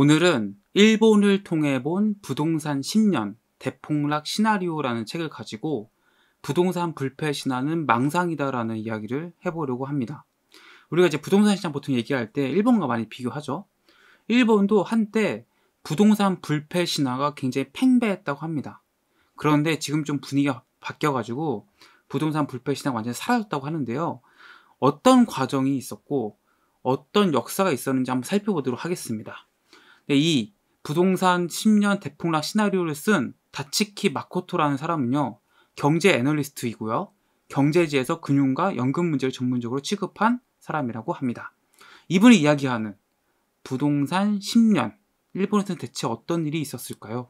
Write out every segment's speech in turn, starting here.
오늘은 일본을 통해 본 부동산 10년 대폭락 시나리오라는 책을 가지고 부동산 불패 신화는 망상이다라는 이야기를 해보려고 합니다. 우리가 이제 부동산 시장 보통 얘기할 때 일본과 많이 비교하죠. 일본도 한때 부동산 불패 신화가 굉장히 팽배했다고 합니다. 그런데 지금 좀 분위기가 바뀌어가지고 부동산 불패 신화가 완전히 사라졌다고 하는데요. 어떤 과정이 있었고 어떤 역사가 있었는지 한번 살펴보도록 하겠습니다. 네, 이 부동산 10년 대폭락 시나리오를 쓴 다치키 마코토라는 사람은요. 경제 애널리스트이고요. 경제지에서 금융과 연금 문제를 전문적으로 취급한 사람이라고 합니다. 이분이 이야기하는 부동산 10년 일본에서는 대체 어떤 일이 있었을까요?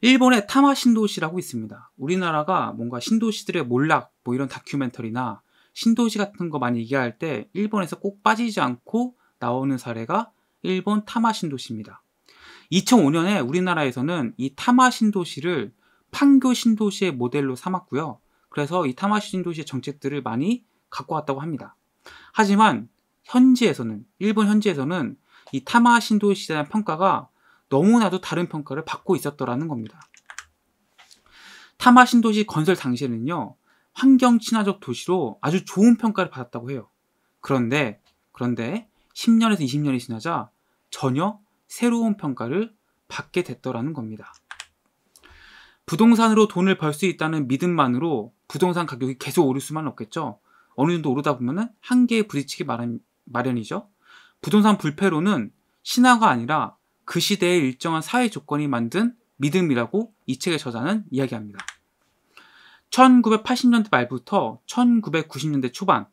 일본의 타마 신도시라고 있습니다. 우리나라가 뭔가 신도시들의 몰락 뭐 이런 다큐멘터리나 신도시 같은 거 많이 얘기할 때 일본에서 꼭 빠지지 않고 나오는 사례가 일본 타마 신도시입니다. 2005년에 우리나라에서는 이 타마 신도시를 판교 신도시의 모델로 삼았고요. 그래서 이 타마 신도시의 정책들을 많이 갖고 왔다고 합니다. 하지만 현지에서는 일본 현지에서는 이 타마 신도시에 대한 평가가 너무나도 다른 평가를 받고 있었더라는 겁니다. 타마 신도시 건설 당시에는요. 환경 친화적 도시로 아주 좋은 평가를 받았다고 해요. 그런데 그런데 10년에서 20년이 지나자 전혀 새로운 평가를 받게 됐더라는 겁니다. 부동산으로 돈을 벌 수 있다는 믿음만으로 부동산 가격이 계속 오를 수만 없겠죠. 어느 정도 오르다 보면 한계에 부딪히기 마련, 마련이죠. 부동산 불패로는 신화가 아니라 그 시대의 일정한 사회 조건이 만든 믿음이라고 이 책의 저자는 이야기합니다. 1980년대 말부터 1990년대 초반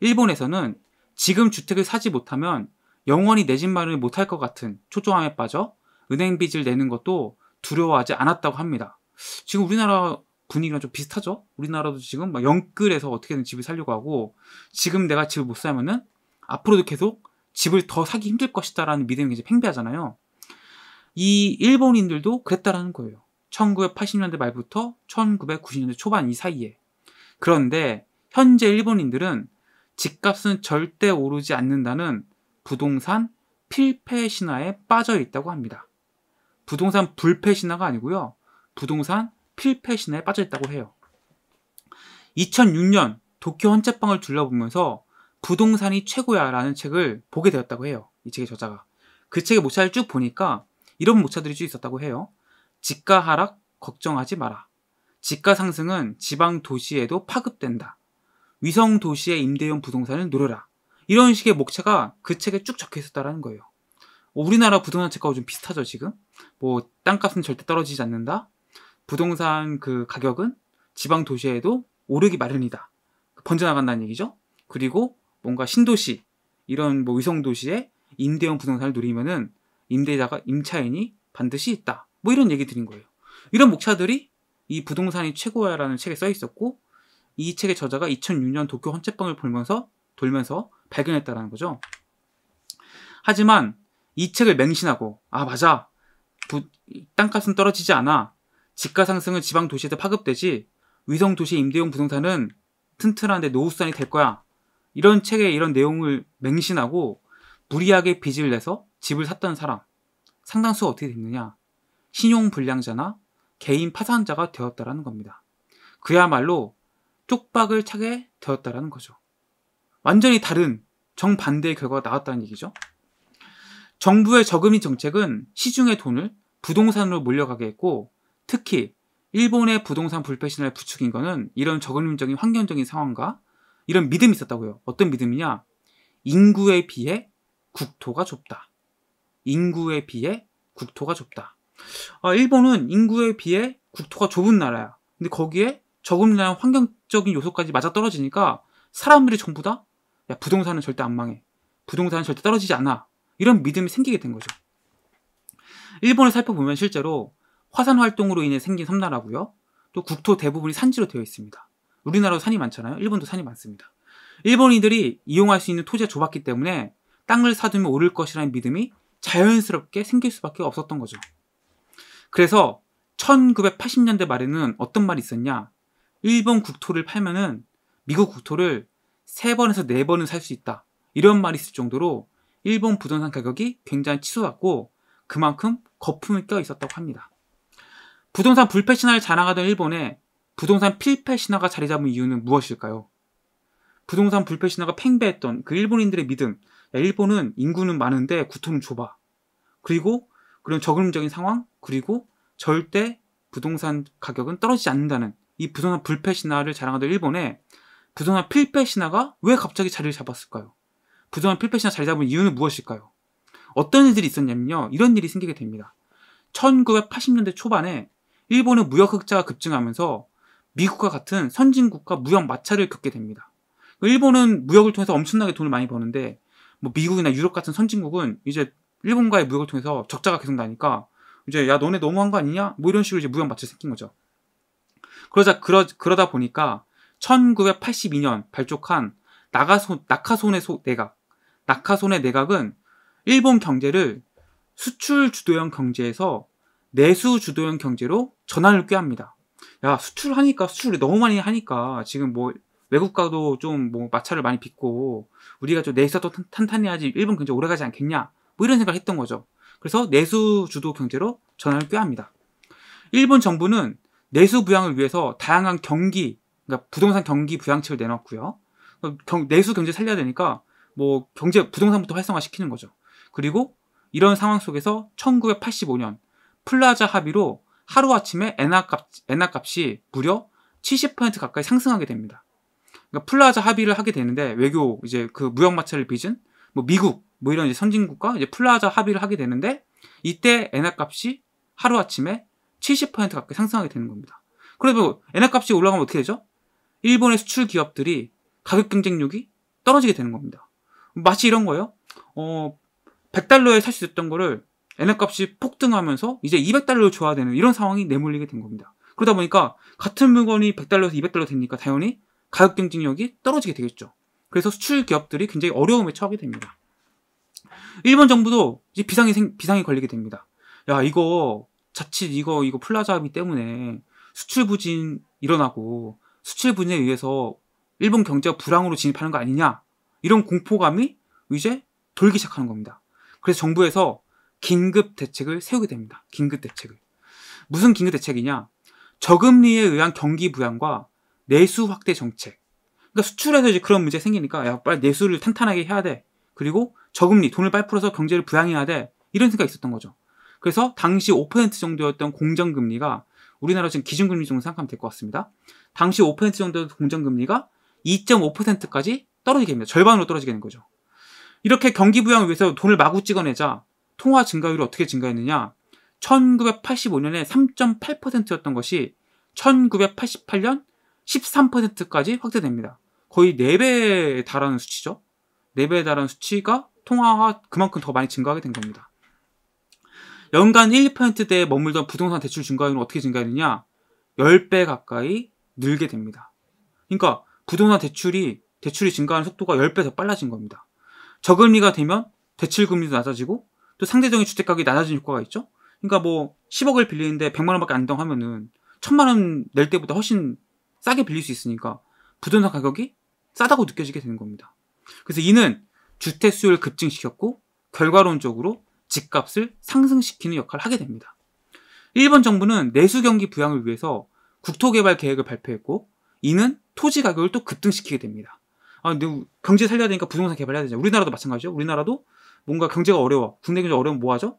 일본에서는 지금 주택을 사지 못하면 영원히 내 집 마련을 못할 것 같은 초조함에 빠져 은행 빚을 내는 것도 두려워하지 않았다고 합니다. 지금 우리나라 분위기랑 좀 비슷하죠? 우리나라도 지금 막 영끌에서 어떻게든 집을 살려고 하고 지금 내가 집을 못 사면은 앞으로도 계속 집을 더 사기 힘들 것이다라는 믿음이 굉장 팽배하잖아요. 이 일본인들도 그랬다라는 거예요. 1980년대 말부터 1990년대 초반 이 사이에. 그런데 현재 일본인들은 집값은 절대 오르지 않는다는 부동산 필패 신화에 빠져 있다고 합니다. 부동산 불패 신화가 아니고요. 부동산 필패 신화에 빠져 있다고 해요. 2006년 도쿄 헌책방을 둘러보면서 부동산이 최고야라는 책을 보게 되었다고 해요. 이 책의 저자가. 그 책의 모차를 쭉 보니까 이런 모차들이 쭉 있었다고 해요. 집가 하락 걱정하지 마라. 집가 상승은 지방 도시에도 파급된다. 위성 도시의 임대용 부동산을 노려라. 이런 식의 목차가 그 책에 쭉 적혀 있었다라는 거예요. 우리나라 부동산 책과좀 비슷하죠, 지금? 뭐, 땅값은 절대 떨어지지 않는다. 부동산 그 가격은 지방 도시에도 오르기 마련이다. 그 번져나간다는 얘기죠. 그리고 뭔가 신도시, 이런 뭐 위성도시에 임대형 부동산을 누리면은 임대자가 임차인이 반드시 있다. 뭐 이런 얘기 드린 거예요. 이런 목차들이 이 부동산이 최고야라는 책에 써 있었고 이 책의 저자가 2006년 도쿄 헌책방을 돌면서 돌면서 발견했다라는 거죠. 하지만 이 책을 맹신하고 아 맞아 부, 땅값은 떨어지지 않아 집가 상승은 지방 도시에서 파급되지 위성 도시 임대용 부동산은 튼튼한데 노후산이 될 거야 이런 책에 이런 내용을 맹신하고 무리하게 빚을 내서 집을 샀던 사람 상당수 어떻게 됐느냐 신용 불량자나 개인 파산자가 되었다라는 겁니다. 그야말로 쪽박을 차게 되었다라는 거죠. 완전히 다른 정반대의 결과가 나왔다는 얘기죠. 정부의 저금리 정책은 시중의 돈을 부동산으로 몰려가게 했고 특히 일본의 부동산 불패 신화를 부추긴 거는 이런 저금리적인 환경적인 상황과 이런 믿음이 있었다고요. 어떤 믿음이냐? 인구에 비해 국토가 좁다. 인구에 비해 국토가 좁다. 아, 일본은 인구에 비해 국토가 좁은 나라야. 근데 거기에 저금리라는 환경적인 요소까지 맞아떨어지니까 사람들이 전부 다야 부동산은 절대 안 망해. 부동산은 절대 떨어지지 않아. 이런 믿음이 생기게 된 거죠. 일본을 살펴보면 실제로 화산 활동으로 인해 생긴 섬나라고요. 또 국토 대부분이 산지로 되어 있습니다. 우리나라도 산이 많잖아요. 일본도 산이 많습니다. 일본인들이 이용할 수 있는 토지가 좁았기 때문에 땅을 사두면 오를 것이라는 믿음이 자연스럽게 생길 수밖에 없었던 거죠. 그래서 1980년대 말에는 어떤 말이 있었냐? 일본 국토를 팔면은 미국 국토를 3번에서4번은살수 있다. 이런 말이 있을 정도로 일본 부동산 가격이 굉장히 치솟았고 그만큼 거품이 껴 있었다고 합니다. 부동산 불패 신화를 자랑하던 일본에 부동산 필패 신화가 자리 잡은 이유는 무엇일까요? 부동산 불패 신화가 팽배했던 그 일본인들의 믿음, 일본은 인구는 많은데 구토는 좁아. 그리고 그런 저금적인 상황, 그리고 절대 부동산 가격은 떨어지지 않는다는 이 부동산 불패 신화를 자랑하던 일본에 그동안 필패신화가 왜 갑자기 자리를 잡았을까요? 그동안 필패신화 자리 잡은 이유는 무엇일까요? 어떤 일들이 있었냐면요. 이런 일이 생기게 됩니다. 1980년대 초반에 일본의 무역 흑자가 급증하면서 미국과 같은 선진국과 무역 마찰을 겪게 됩니다. 일본은 무역을 통해서 엄청나게 돈을 많이 버는데 뭐 미국이나 유럽 같은 선진국은 이제 일본과의 무역을 통해서 적자가 계속 나니까 이제 야 너네 너무한 거 아니냐 뭐 이런 식으로 이제 무역 마찰이 생긴 거죠. 그러자 그러, 그러다 보니까 1982년 발족한 나가소, 나카손의 소, 내각. 나카손의 내각은 일본 경제를 수출 주도형 경제에서 내수 주도형 경제로 전환을 꾀합니다. 야, 수출하니까, 수출을 너무 많이 하니까 지금 뭐외국가도좀 뭐 마찰을 많이 빚고 우리가 좀 내수도 탄탄해 하지 일본 경제 오래 가지 않겠냐. 뭐 이런 생각을 했던 거죠. 그래서 내수 주도 경제로 전환을 꾀합니다. 일본 정부는 내수 부양을 위해서 다양한 경기, 그러니까 부동산 경기 부양책을 내놨고요. 경, 내수 경제 살려야 되니까 뭐 경제 부동산부터 활성화시키는 거죠. 그리고 이런 상황 속에서 1985년 플라자 합의로 하루아침에 엔화값, 엔화값이 무려 70% 가까이 상승하게 됩니다. 그러니까 플라자 합의를 하게 되는데 외교 이제 그 무역마찰을 빚은 뭐 미국 뭐 이런 이제 선진국과 이제 플라자 합의를 하게 되는데 이때 엔화값이 하루아침에 70% 가까이 상승하게 되는 겁니다. 그래도 엔화값이 올라가면 어떻게 되죠? 일본의 수출 기업들이 가격 경쟁력이 떨어지게 되는 겁니다. 마치 이런 거예요. 어, 100달러에 살 수 있었던 거를 엔화값이 폭등하면서 이제 200달러로 줘야 되는 이런 상황이 내몰리게 된 겁니다. 그러다 보니까 같은 물건이 100달러에서 200달러 되니까 당연히 가격 경쟁력이 떨어지게 되겠죠. 그래서 수출 기업들이 굉장히 어려움에 처하게 됩니다. 일본 정부도 이제 비상이 생, 비상이 걸리게 됩니다. 야 이거 자칫 이거 이거 플라자비 때문에 수출 부진 일어나고 수출 분야에 의해서 일본 경제가 불황으로 진입하는 거 아니냐 이런 공포감이 이제 돌기 시작하는 겁니다. 그래서 정부에서 긴급 대책을 세우게 됩니다. 긴급 대책을 무슨 긴급 대책이냐? 저금리에 의한 경기 부양과 내수 확대 정책. 그러니까 수출에서 이제 그런 문제 생기니까 야 빨리 내수를 탄탄하게 해야 돼. 그리고 저금리 돈을 빨리 풀어서 경제를 부양해야 돼. 이런 생각이 있었던 거죠. 그래서 당시 5% 정도였던 공정금리가 우리나라 지금 기준금리 정도 생각하면 될 것 같습니다. 당시 5% 정도 공정금리가 2.5%까지 떨어지게 됩니다. 절반으로 떨어지게 된 거죠. 이렇게 경기 부양을 위해서 돈을 마구 찍어내자 통화 증가율이 어떻게 증가했느냐? 1985년에 3.8%였던 것이 1988년 13%까지 확대됩니다. 거의 4배에 달하는 수치죠. 4배에 달하는 수치가 통화가 그만큼 더 많이 증가하게 된 겁니다. 연간 1, 2%대에 머물던 부동산 대출 증가율은 어떻게 증가했느냐? 10배 가까이 늘게 됩니다. 그러니까 부동산 대출이 대출이 증가하는 속도가 10배 더 빨라진 겁니다. 저금리가 되면 대출 금리도 낮아지고 또 상대적인 주택 가격이 낮아진 효과가 있죠. 그러니까 뭐 10억을 빌리는데 100만 원밖에 안 된다고 하면은 1000만 원 낼 때보다 훨씬 싸게 빌릴 수 있으니까 부동산 가격이 싸다고 느껴지게 되는 겁니다. 그래서 이는 주택 수요를 급증시켰고 결과론적으로 집값을 상승시키는 역할을 하게 됩니다. 일본 정부는 내수 경기 부양을 위해서 국토개발 계획을 발표했고 이는 토지 가격을 또 급등시키게 됩니다. 아, 근데 경제 살려야 되니까 부동산 개발해야 되잖 우리나라도 마찬가지죠. 우리나라도 뭔가 경제가 어려워. 국내 경제 어려우면 뭐 하죠?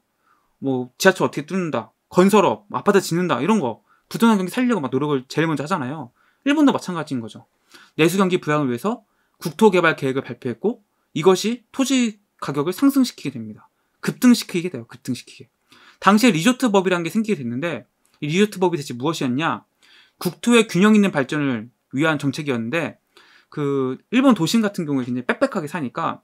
뭐 지하철 어떻게 뚫는다. 건설업, 뭐 아파트 짓는다. 이런 거. 부동산 경기 살려고 막 노력을 제일 먼저 하잖아요. 일본도 마찬가지인 거죠. 내수 경기 부양을 위해서 국토 개발 계획을 발표했고 이것이 토지 가격을 상승시키게 됩니다. 급등시키게 돼요. 급등시키게. 당시에 리조트법이라는 게 생기게 됐는데 이 리조트법이 대체 무엇이었냐? 국토의 균형 있는 발전을 위한 정책이었는데 그 일본 도심 같은 경우에 굉장히 빽빽하게 사니까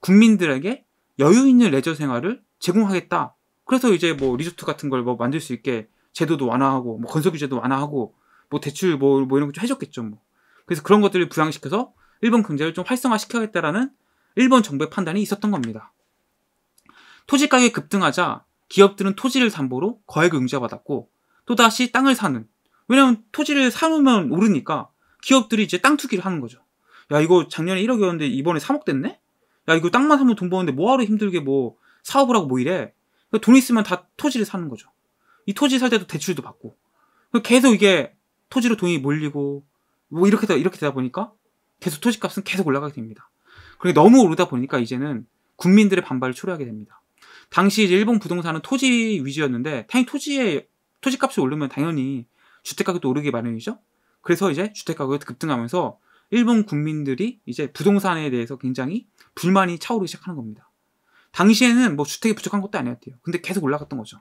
국민들에게 여유 있는 레저 생활을 제공하겠다. 그래서 이제 뭐 리조트 같은 걸 뭐 만들 수 있게 제도도 완화하고 뭐 건설 규제도 완화하고 뭐 대출 뭐, 뭐 이런 거 좀 해줬겠죠. 뭐. 그래서 그런 것들을 부양시켜서 일본 경제를 좀 활성화시켜야겠다라는 일본 정부의 판단이 있었던 겁니다. 토지 가격이 급등하자 기업들은 토지를 담보로 거액을 융자받았고 또다시 땅을 사는 왜냐면 토지를 사놓으면 오르니까 기업들이 이제 땅 투기를 하는 거죠 야 이거 작년에 1억이었는데 이번에 3억 됐네? 야 이거 땅만 사면 돈 버는데 뭐하러 힘들게 뭐 사업을 하고 뭐 이래 그러니까 돈 있으면 다 토지를 사는 거죠 이 토지 살 때도 대출도 받고 그러니까 계속 이게 토지로 돈이 몰리고 뭐 이렇게 되, 이렇게 되다 보니까 계속 토지값은 계속 올라가게 됩니다 그리고 너무 오르다 보니까 이제는 국민들의 반발을 초래하게 됩니다 당시 이제 일본 부동산은 토지 위주였는데 당연히 토지에 토지값이 오르면 당연히 주택 가격도 오르기 마련이죠. 그래서 이제 주택 가격이 급등하면서 일본 국민들이 이제 부동산에 대해서 굉장히 불만이 차오르기 시작하는 겁니다. 당시에는 뭐 주택이 부족한 것도 아니었대요. 근데 계속 올라갔던 거죠.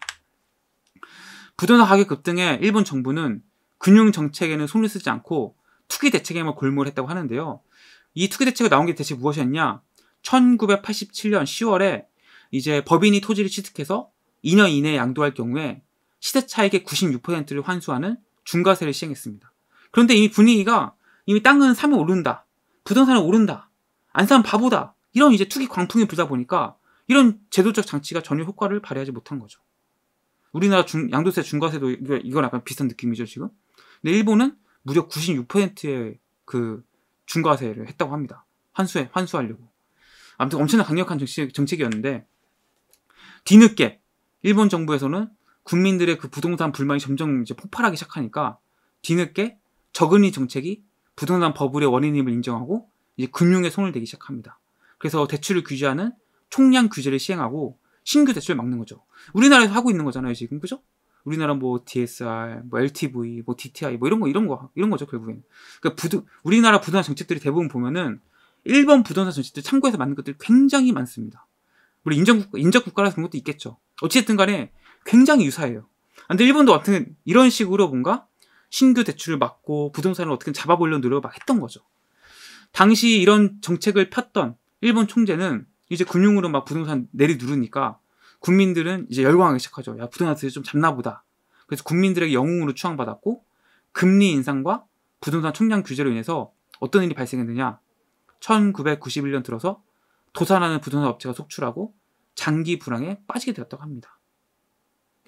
부동산 가격 급등에 일본 정부는 금융 정책에는 손을 쓰지 않고 투기 대책에만 뭐 골몰 했다고 하는데요. 이 투기 대책이 나온 게 대체 무엇이었냐? 1987년 10월에 이제 법인이 토지를 취득해서 2년 이내에 양도할 경우에 시세 차익의 96%를 환수하는 중과세를 시행했습니다. 그런데 이미 분위기가 이미 땅은 사면 오른다. 부동산은 오른다. 안 사면 바보다. 이런 이제 투기 광풍이 불다 보니까 이런 제도적 장치가 전혀 효과를 발휘하지 못한 거죠. 우리나라 중, 양도세 중과세도 이건 약간 비슷한 느낌이죠, 지금. 근데 일본은 무려 96%의 그 중과세를 했다고 합니다. 환수해, 환수하려고. 아무튼 엄청나 강력한 정책, 정책이었는데 뒤늦게 일본 정부에서는 국민들의 그 부동산 불만이 점점 이제 폭발하기 시작하니까 뒤늦게 저금리 정책이 부동산 버블의 원인임을 인정하고 이제 금융에 손을 대기 시작합니다. 그래서 대출을 규제하는 총량 규제를 시행하고 신규 대출을 막는 거죠. 우리나라에서 하고 있는 거잖아요, 지금. 그죠? 우리나라 뭐 DSR, 뭐 LTV, 뭐 DTI 뭐 이런 거 이런 거 이런 거죠, 결국엔. 그러니까 부두, 우리나라 부동산 정책들이 대부분 보면은 일본 부동산 정책들 참고해서 만든 것들이 굉장히 많습니다. 물론 인정, 인적 국가라 그런 것도 있겠죠. 어찌됐든 간에 굉장히 유사해요. 근데 일본도 같은 이런 식으로 뭔가 신규 대출을 막고 부동산을 어떻게 잡아보려는 노력을 막 했던 거죠. 당시 이런 정책을 폈던 일본 총재는 이제 금융으로 막 부동산 내리누르니까 국민들은 이제 열광하기 시작하죠. 야, 부동산 들좀 잡나 보다. 그래서 국민들에게 영웅으로 추앙받았고 금리 인상과 부동산 총량 규제로 인해서 어떤 일이 발생했느냐. 1991년 들어서 도산하는 부동산 업체가 속출하고 장기 불황에 빠지게 되었다고 합니다.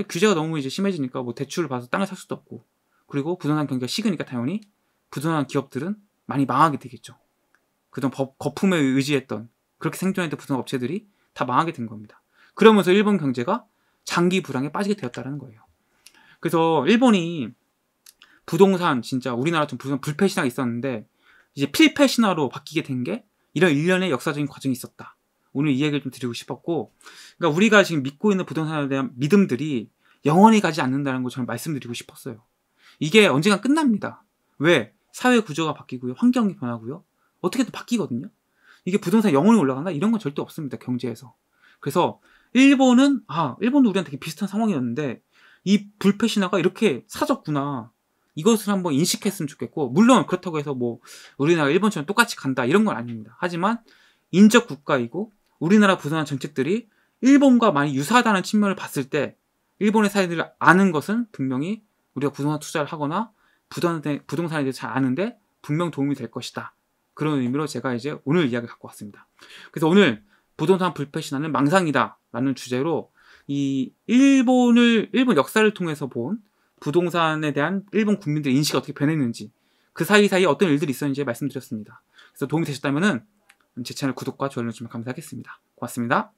규제가 너무 이제 심해지니까 뭐 대출을 받아서 땅을 살 수도 없고 그리고 부동산 경기가 식으니까 당연히 부동산 기업들은 많이 망하게 되겠죠. 그전 거품에 의지했던 그렇게 생존했던 부동산 업체들이 다 망하게 된 겁니다. 그러면서 일본 경제가 장기 불황에 빠지게 되었다는 거예요. 그래서 일본이 부동산 진짜 우리나라처럼 부동산 불패 신화가 있었는데 이제 필패 신화로 바뀌게 된게 이런 일련의 역사적인 과정이 있었다. 오늘 이얘기를좀 드리고 싶었고, 그러니까 우리가 지금 믿고 있는 부동산에 대한 믿음들이 영원히 가지 않는다는 걸 저는 말씀드리고 싶었어요. 이게 언젠가 끝납니다. 왜? 사회 구조가 바뀌고요. 환경이 변하고요. 어떻게든 바뀌거든요. 이게 부동산 영원히 올라간다? 이런 건 절대 없습니다. 경제에서. 그래서 일본은, 아, 일본도 우리랑 되게 비슷한 상황이었는데, 이 불패 신화가 이렇게 사졌구나. 이것을 한번 인식했으면 좋겠고 물론 그렇다고 해서 뭐 우리나라 일본처럼 똑같이 간다 이런 건 아닙니다. 하지만 인적 국가이고 우리나라 부산한 정책들이 일본과 많이 유사하다는 측면을 봤을 때 일본의 사례들을 아는 것은 분명히 우리가 부동산 투자를 하거나 부동산에, 부동산에 대해 잘 아는데 분명 도움이 될 것이다. 그런 의미로 제가 이제 오늘 이야기를 갖고 왔습니다. 그래서 오늘 부동산 불패 신화는 망상이다 라는 주제로 이 일본을 일본 역사를 통해서 본 부동산에 대한 일본 국민들의 인식이 어떻게 변했는지 그 사이사이에 어떤 일들이 있었는지 말씀드렸습니다. 그래서 도움이 되셨다면 은제 채널 구독과 좋아요 눌러주시면 감사하겠습니다. 고맙습니다.